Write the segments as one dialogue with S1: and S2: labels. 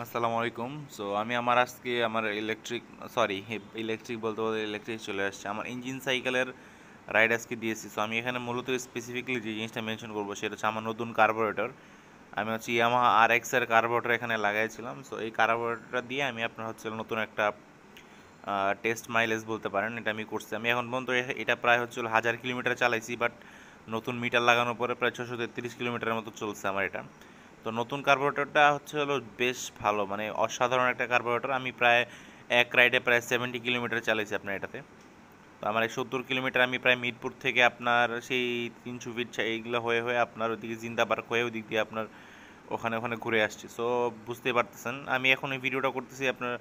S1: আসসালামু আলাইকুম সো আমি আমার আজকে আমার ইলেকট্রিক সরি ইলেকট্রিক বলতে বলতে ইলেকট্রিক চলে আসছে আমার ইঞ্জিন সাইকেলের রাইড আজকে দিয়েছি সো আমি এখানে মূলত স্পেসিফিকলি যে জিনিসটা মেনশন করবো সেটা হচ্ছে আমার নতুন কার্বোরেটর আমি হচ্ছে ইয়ামাহা আর এক্সের কার্বোরেটর এখানে লাগাইছিলাম সো এই কার্বোরেটরটা দিয়ে আমি আপনার হচ্ছে নতুন একটা টেস্ট মাইলেজ বলতে পারেন এটা আমি করছি আমি এখন পর্যন্ত এটা প্রায় হচ্ছিল হাজার কিলোমিটার চালাইছি বাট নতুন মিটার লাগানোর পরে প্রায় ছশো তেত্রিশ কিলোমিটারের মতো চলছে আমার এটা তো নতুন কার্বোরেটরটা হচ্ছে হলো বেশ ভালো মানে অসাধারণ একটা কার্বোরেটর আমি প্রায় এক রাইডে প্রায় সেভেন্টি কিলোমিটার চালিয়েছি আপনার এটাতে তো আমার এই সত্তর কিলোমিটার আমি প্রায় মিরপুর থেকে আপনার সেই তিনশো ফিট এইগুলো হয়ে হয়ে আপনার ওইদিকে জিন্দা পার্ক হয়ে ওদিক দিয়ে আপনার ওখানে ওখানে ঘুরে আসছি সো বুঝতেই পারতেছেন আমি এখন এই ভিডিওটা করতেছি আপনার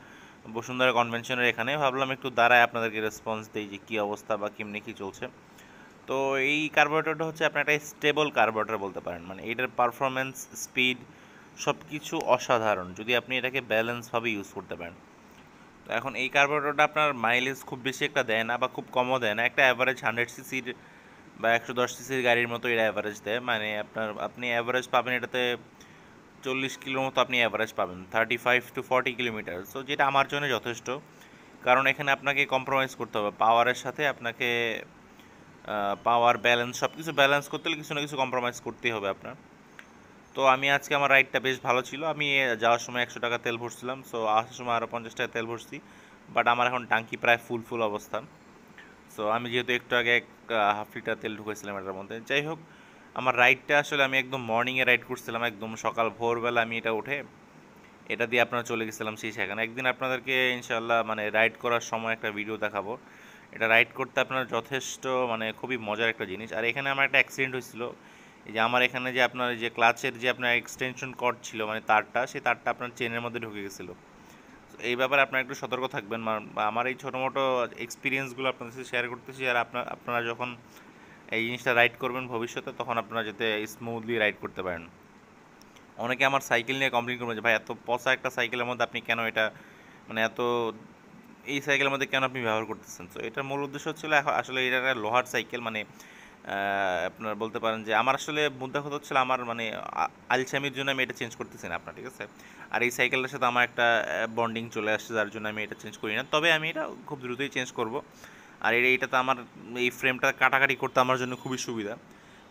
S1: বসুন্ধরা কনভেনশনের এখানে ভাবলাম একটু দাঁড়ায় আপনাদেরকে রেসপন্স দিই যে কী অবস্থা বা কেমনি কী চলছে তো এই কার্বোরেটরটা হচ্ছে আপনি একটা স্টেবল কার্বোরেটর বলতে পারেন মানে এটার পারফরমেন্স স্পিড সব কিছু অসাধারণ যদি আপনি এটাকে ব্যালেন্সভাবে ইউজ করতে পারেন তো এখন এই কার্বোরেটরটা আপনার মাইলেজ খুব বেশি একটা দেয় না বা খুব কমও দেয় না একটা অ্যাভারেজ হান্ড্রেড সিসির বা একশো দশ সিসির গাড়ির মতো এটা অ্যাভারেজ দেয় মানে আপনার আপনি অ্যাভারেজ পাবেন এটাতে চল্লিশ কিলোর মতো আপনি অ্যাভারেজ পাবেন thirty five to forty kilometre so যেটা আমার জন্য যথেষ্ট কারণ এখানে আপনাকে কম্প্রোমাইজ করতে হবে পাওয়ারের সাথে আপনাকে পাওয়ার ব্যালেন্স সব কিছু ব্যালেন্স করতে হলে কিছু না কিছু কম্প্রোমাইজ করতেই হবে আপনার তো আমি আজকে আমার রাইডটা বেশ ভালো ছিল আমি যাওয়ার সময় একশো টাকা তেল ভরছিলাম সো আসার সময় আরও পঞ্চাশ টাকা তেল ভরছি বাট আমার এখন টাঙ্কি প্রায় ফুল ফুল অবস্থান সো আমি যেহেতু একটু আগে এক হাফ লিটার তেল ঢুকেছিলাম এটার মধ্যে যাই হোক আমার রাইডটা আসলে আমি একদম মর্নিংয়ে রাইড করছিলাম একদম সকাল ভোরবেলা আমি এটা উঠে এটা দিয়ে আপনারা চলে গেছিলাম সেই সেখানে একদিন আপনাদেরকে ইনশাল্লাহ মানে রাইড করার সময় একটা ভিডিও দেখাবো এটা রাইড করতে আপনার যথেষ্ট মানে খুবই মজার একটা জিনিস আর এখানে আমার একটা অ্যাক্সিডেন্ট হয়েছিল যে আমার এখানে যে আপনার যে ক্লাচের যে আপনার এক্সটেনশন কট ছিল মানে তারটা সেই তারটা আপনার চেনের মধ্যে ঢুকে গেছিলো এই ব্যাপারে আপনার একটু সতর্ক থাকবেন আমার এই ছোটো মোটো এক্সপিরিয়েন্সগুলো আপনাদের সাথে শেয়ার করতেছি আর আপনার আপনারা যখন এই জিনিসটা রাইড করবেন ভবিষ্যতে তখন আপনারা যাতে স্মুথলি রাইড করতে পারেন অনেকে আমার সাইকেল নিয়ে কমপ্লেন করবেন যে ভাই এত পচা একটা সাইকেলের মধ্যে আপনি কেন এটা মানে এত এই সাইকেলের মধ্যে কেন আপনি ব্যবহার করতেছেন তো এটার মূল উদ্দেশ্য হচ্ছিল আসলে এটা একটা লোহার সাইকেল মানে আপনার বলতে পারেন যে আমার আসলে মুদ্রা কথা হচ্ছিল আমার মানে আলসামির জন্য আমি এটা চেঞ্জ করতেছি না আপনার ঠিক আছে আর এই সাইকেলটার সাথে আমার একটা বন্ডিং চলে আসছে যার জন্য আমি এটা চেঞ্জ করি না তবে আমি এটা খুব দ্রুতই চেঞ্জ করব আর এটা তো আমার এই ফ্রেমটা কাটাকাটি করতে আমার জন্য খুবই সুবিধা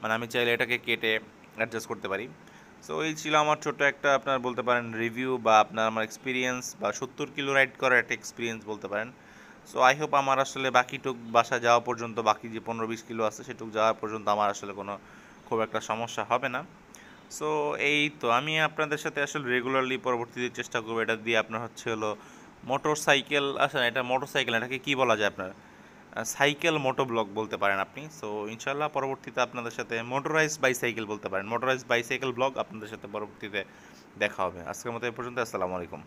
S1: মানে আমি চাইলে এটাকে কেটে অ্যাডজাস্ট করতে পারি সো এই ছিল আমার ছোট একটা আপনার বলতে পারেন রিভিউ বা আপনার আমার এক্সপিরিয়েন্স বা সত্তর কিলো রাইড করার একটা এক্সপিরিয়েন্স বলতে পারেন সো আই হোপ আমার আসলে বাকিটুক বাসা যাওয়া পর্যন্ত বাকি যে পনেরো বিশ কিলো আছে সেটুক যাওয়া পর্যন্ত আমার আসলে কোনো খুব একটা সমস্যা হবে না সো এই তো আমি আপনাদের সাথে আসলে রেগুলারলি পরবর্তীতে চেষ্টা করবো এটা দিয়ে আপনার হচ্ছে হলো মোটর সাইকেল আচ্ছা এটা মোটর সাইকেল এটাকে কী বলা যায় আপনার সাইকেল মোটো ব্লগ বলতে পারেন আপনি সো ইনশাল্লাহ পরবর্তীতে আপনাদের সাথে মোটরাইজ বাইসাইকেল বলতে পারেন মোটরাইজ বাইসাইকেল ব্লগ আপনাদের সাথে পরবর্তীতে দেখা হবে আজকের মতো এ পর্যন্ত আসসালামু আলাইকুম